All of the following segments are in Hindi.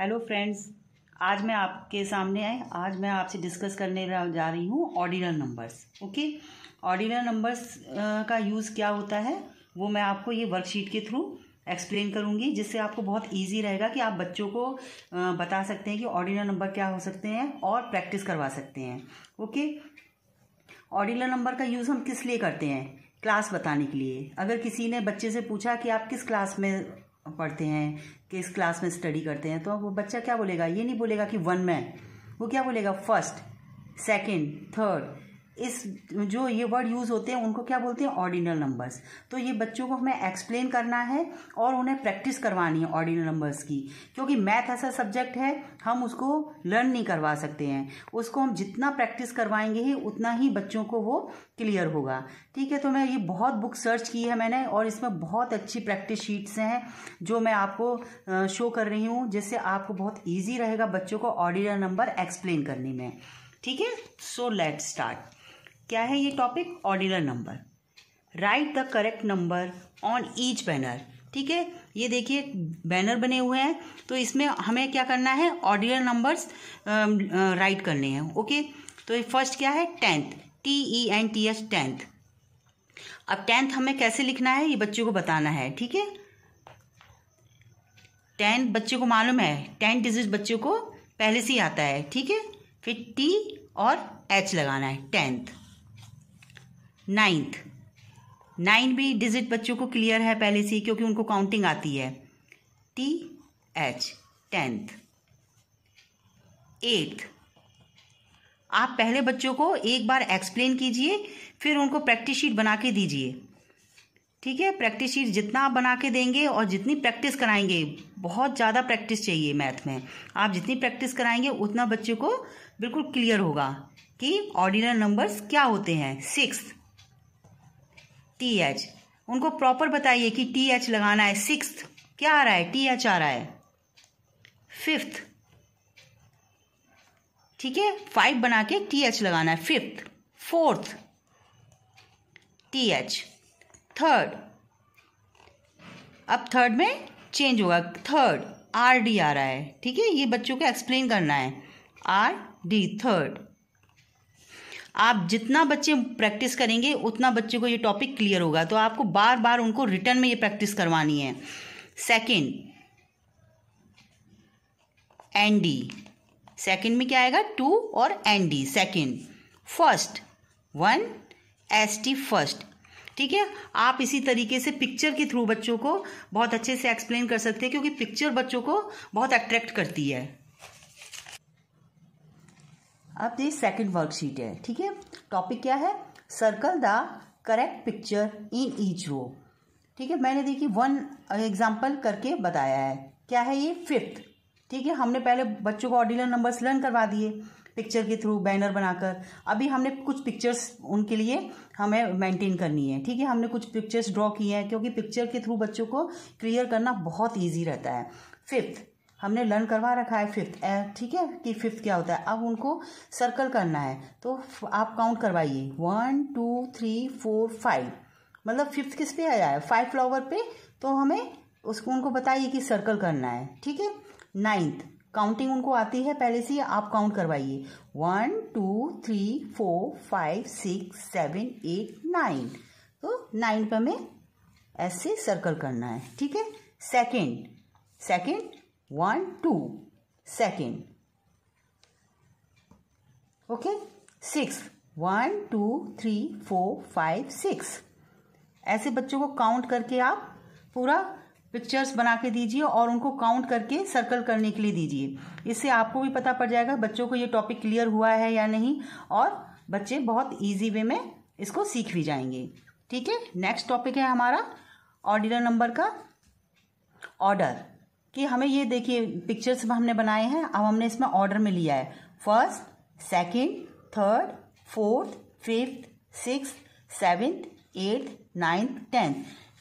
हेलो फ्रेंड्स आज मैं आपके सामने आए आज मैं आपसे डिस्कस करने जा रही हूँ ordinal numbers okay ordinal numbers का यूज़ क्या होता है वो मैं आपको ये वर्कशीट के थ्रू एक्सप्लेन करूँगी जिससे आपको बहुत इजी रहेगा कि आप बच्चों को बता सकते हैं कि ऑर्डिनल नंबर क्या हो सकते हैं और प्रैक्टिस करवा सकते हैं ओके ऑर्डिनल नंबर का यूज़ हम किस लिए करते हैं क्लास बताने के लिए अगर किसी ने बच्चे से पूछा कि आप किस क्लास में पढ़ते हैं किस क्लास में स्टडी करते हैं तो वो बच्चा क्या बोलेगा ये नहीं बोलेगा कि वन में वो क्या बोलेगा फर्स्ट सेकेंड थर्ड इस जो ये वर्ड यूज़ होते हैं उनको क्या बोलते हैं ऑर्डिनल नंबर्स तो ये बच्चों को हमें एक्सप्लेन करना है और उन्हें प्रैक्टिस करवानी है ऑर्डिनल नंबर्स की क्योंकि मैथ ऐसा सब्जेक्ट है हम उसको लर्न नहीं करवा सकते हैं उसको हम जितना प्रैक्टिस करवाएंगे ही उतना ही बच्चों को वो क्लियर होगा ठीक है तो मैं ये बहुत बुक सर्च की है मैंने और इसमें बहुत अच्छी प्रैक्टिस शीट्स हैं जो मैं आपको शो कर रही हूँ जिससे आपको बहुत ईजी रहेगा बच्चों को ऑर्डिनल नंबर एक्सप्लेन करने में ठीक है सो लेट स्टार्ट क्या है ये topic ordinal number right the correct number on each banner ठीक है ये देखिए बैनर बने हुए हैं तो इसमें हमें क्या करना है ऑर्डिनल नंबर्स राइट करने हैं ओके तो फर्स्ट क्या है tenth T E N T H tenth अब टेंथ हमें कैसे लिखना है ये बच्चों को बताना है ठीक है टेंथ बच्चे को मालूम है टेंथ डिजिट बच्चों को पहले से ही आता है ठीक है फिर टी और एच लगाना है टेंथ नाइन्थ नाइन भी डिजिट बच्चों को क्लियर है पहले से क्योंकि उनको काउंटिंग आती है टी एच टेंथ एट्थ आप पहले बच्चों को एक बार एक्सप्लेन कीजिए फिर उनको प्रैक्टिस शीट बना के दीजिए ठीक है प्रैक्टिस शीट जितना आप बना के देंगे और जितनी प्रैक्टिस कराएंगे बहुत ज़्यादा प्रैक्टिस चाहिए मैथ में आप जितनी प्रैक्टिस कराएंगे उतना बच्चे को बिल्कुल क्लियर होगा कि ऑर्डिनल नंबर्स क्या होते हैं सिक्स टी एच उनको प्रॉपर बताइए कि टी एच लगाना है सिक्स क्या आ रहा है टी एच आ रहा है फिफ्थ ठीक है फाइव बना के टी एच लगाना है fifth fourth T H third अब थर्ड में चेंज होगा थर्ड आर डी आ रहा है ठीक है ये बच्चों को एक्सप्लेन करना है आर डी थर्ड आप जितना बच्चे प्रैक्टिस करेंगे उतना बच्चे को ये टॉपिक क्लियर होगा तो आपको बार बार उनको रिटर्न में ये प्रैक्टिस करवानी है सेकेंड एन डी सेकेंड में क्या आएगा टू और N D second first one S T first ठीक है आप इसी तरीके से पिक्चर के थ्रू बच्चों को बहुत अच्छे से एक्सप्लेन कर सकते हैं क्योंकि पिक्चर बच्चों को बहुत अट्रैक्ट करती है अब ये सेकंड वर्कशीट है ठीक है टॉपिक क्या है circle the correct picture in each row ठीक है मैंने देखिए वन एग्जाम्पल करके बताया है क्या है ये फिफ्थ ठीक है हमने पहले बच्चों को ऑर्डिनल नंबर्स लर्न करवा दिए पिक्चर के थ्रू बैनर बनाकर अभी हमने कुछ पिक्चर्स उनके लिए हमें मेंटेन करनी है ठीक है हमने कुछ पिक्चर्स ड्रॉ किए हैं क्योंकि पिक्चर के थ्रू बच्चों को क्लियर करना बहुत ईजी रहता है फिफ्थ हमने लर्न करवा रखा है फिफ्थ ठीक है कि फिफ्थ क्या होता है अब उनको सर्कल करना है तो आप काउंट करवाइए one two three four five मतलब फिफ्थ किस पे आया है फाइव फ्लावर पे तो हमें उसको उनको बताइए कि सर्कल करना है ठीक है नाइन्थ काउंटिंग उनको आती है पहले से आप काउंट करवाइए one two three four five six seven eight nine तो नाइन पर हमें ऐसे सर्कल करना है ठीक है second second One, two. Second. Okay. Six. One two three four five six ऐसे बच्चों को काउंट करके आप पूरा पिक्चर्स बना के दीजिए और उनको काउंट करके सर्कल करने के लिए दीजिए इससे आपको भी पता पड़ जाएगा बच्चों को ये टॉपिक क्लियर हुआ है या नहीं और बच्चे बहुत इजी वे में इसको सीख भी जाएंगे ठीक है नेक्स्ट टॉपिक है हमारा ऑर्डिनल नंबर का ऑर्डर कि हमें ये देखिए पिक्चर्स हमने बनाए हैं अब हमने इसमें ऑर्डर में लिया है first second third fourth fifth six seventh eighth ninth tenth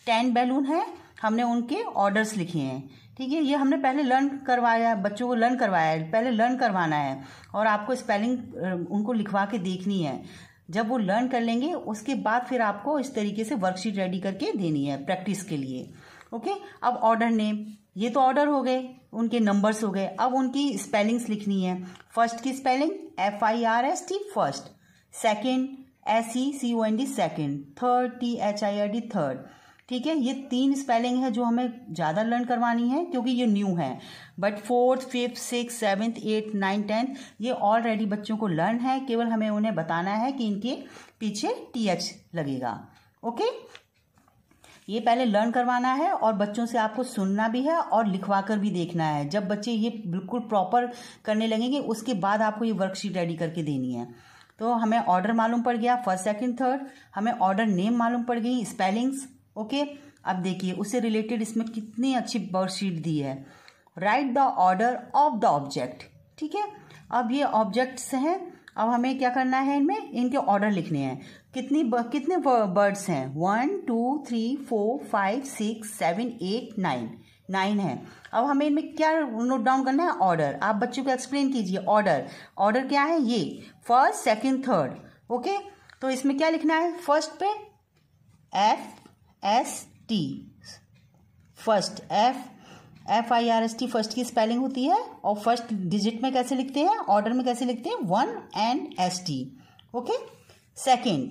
ten balloon है हमने उनके ऑर्डर्स लिखे हैं ठीक है ये हमने पहले लर्न करवाया बच्चों को लर्न करवाया है पहले लर्न करवाना है और आपको स्पेलिंग उनको लिखवा के देखनी है जब वो लर्न कर लेंगे उसके बाद फिर आपको इस तरीके से वर्कशीट रेडी करके देनी है प्रैक्टिस के लिए ओके अब ऑर्डर नेम ये तो ऑर्डर हो गए उनके नंबर्स हो गए अब उनकी स्पेलिंग्स लिखनी है फर्स्ट की spelling F I R S T first second S E C O N D second third T H I R D third ठीक है ये तीन स्पेलिंग है जो हमें ज़्यादा लर्न करवानी है क्योंकि ये न्यू है but fourth fifth six seventh eighth ninth tenth ये ऑलरेडी बच्चों को लर्न है केवल हमें उन्हें बताना है कि इनके पीछे टी एच लगेगा ओके ये पहले लर्न करवाना है और बच्चों से आपको सुनना भी है और लिखवा कर भी देखना है जब बच्चे ये बिल्कुल प्रॉपर करने लगेंगे उसके बाद आपको ये वर्कशीट रेडी करके देनी है तो हमें ऑर्डर मालूम पड़ गया फर्स्ट सेकंड थर्ड हमें ऑर्डर नेम मालूम पड़ गई स्पेलिंग्स ओके अब देखिए उससे रिलेटेड इसमें कितनी अच्छी वर्कशीट दी है right the order of the object ठीक है अब ये ऑब्जेक्ट्स हैं अब हमें क्या करना है इनमें इनके ऑर्डर लिखने हैं कितनी कितने बर्ड्स हैं one two three four five six seven eight nine nine है अब हमें इनमें क्या नोट डाउन करना है ऑर्डर आप बच्चों को एक्सप्लेन कीजिए ऑर्डर ऑर्डर क्या है ये फर्स्ट सेकंड थर्ड ओके तो इसमें क्या लिखना है फर्स्ट पे F S T first F F I R S T first की स्पेलिंग होती है और फर्स्ट डिजिट में कैसे लिखते हैं ऑर्डर में कैसे लिखते हैं one and S T okay second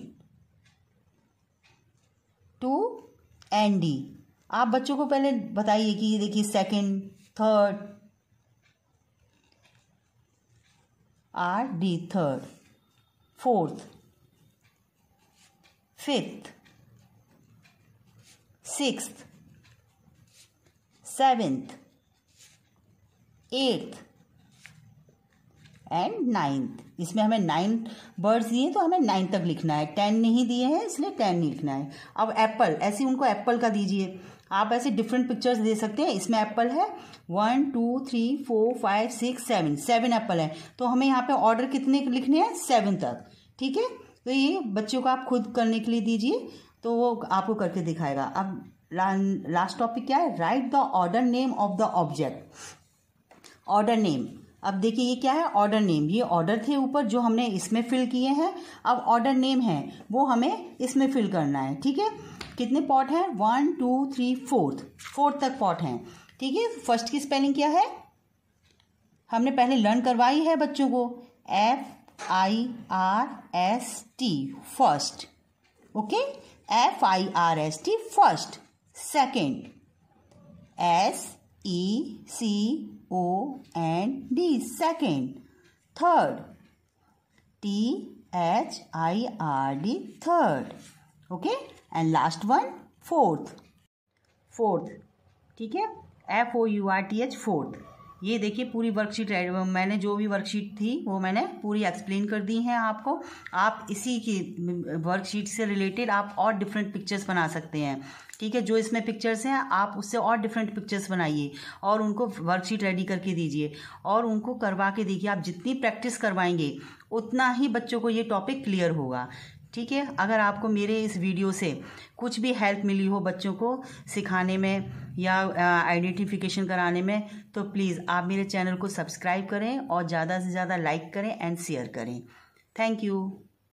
two and D आप बच्चों को पहले बताइए कि ये देखिए second third R D third fourth fifth sixth seventh eighth and ninth इसमें हमें नाइन बर्ड्स दिए तो हमें नाइन्थ तक लिखना है टेन नहीं दिए हैं इसलिए टेन नहीं लिखना है अब एप्पल ऐसे उनको एप्पल का दीजिए आप ऐसे डिफरेंट पिक्चर्स दे सकते हैं इसमें एप्पल है one two three four five six seven seven apple है तो हमें यहाँ पे ऑर्डर कितने लिखने हैं सेवन तक ठीक है तो ये बच्चों को आप खुद करने के लिए दीजिए तो वो आपको करके दिखाएगा अब लास्ट टॉपिक क्या है right the order name of the object order name अब देखिए ये क्या है ऑर्डर नेम ये ऑर्डर थे ऊपर जो हमने इसमें फिल किए हैं अब ऑर्डर नेम है वो हमें इसमें फिल करना है ठीक है कितने पॉट हैं one two three fourth fourth तक पॉट हैं ठीक है फर्स्ट की स्पेलिंग क्या है हमने पहले लर्न करवाई है बच्चों को F I R S T first okay F I R S T first second S E C O and D. Second. Third. T H I R D. Third. Okay. And last one. Fourth. Fourth. ठीक है F O U R T H. Fourth. ये देखिए पूरी वर्कशीट मैंने जो भी वर्कशीट थी वो मैंने पूरी एक्सप्लेन कर दी है आपको आप इसी की वर्कशीट से रिलेटेड आप और डिफरेंट पिक्चर्स बना सकते हैं ठीक है जो इसमें पिक्चर्स हैं आप उससे और डिफरेंट पिक्चर्स बनाइए और उनको वर्कशीट रेडी करके दीजिए और उनको करवा के देखिए आप जितनी प्रैक्टिस करवाएंगे उतना ही बच्चों को ये टॉपिक क्लियर होगा ठीक है अगर आपको मेरे इस वीडियो से कुछ भी हेल्प मिली हो बच्चों को सिखाने में या आइडेंटिफिकेशन कराने में तो प्लीज़ आप मेरे चैनल को सब्सक्राइब करें और ज़्यादा से ज़्यादा लाइक करें एंड शेयर करें थैंक यू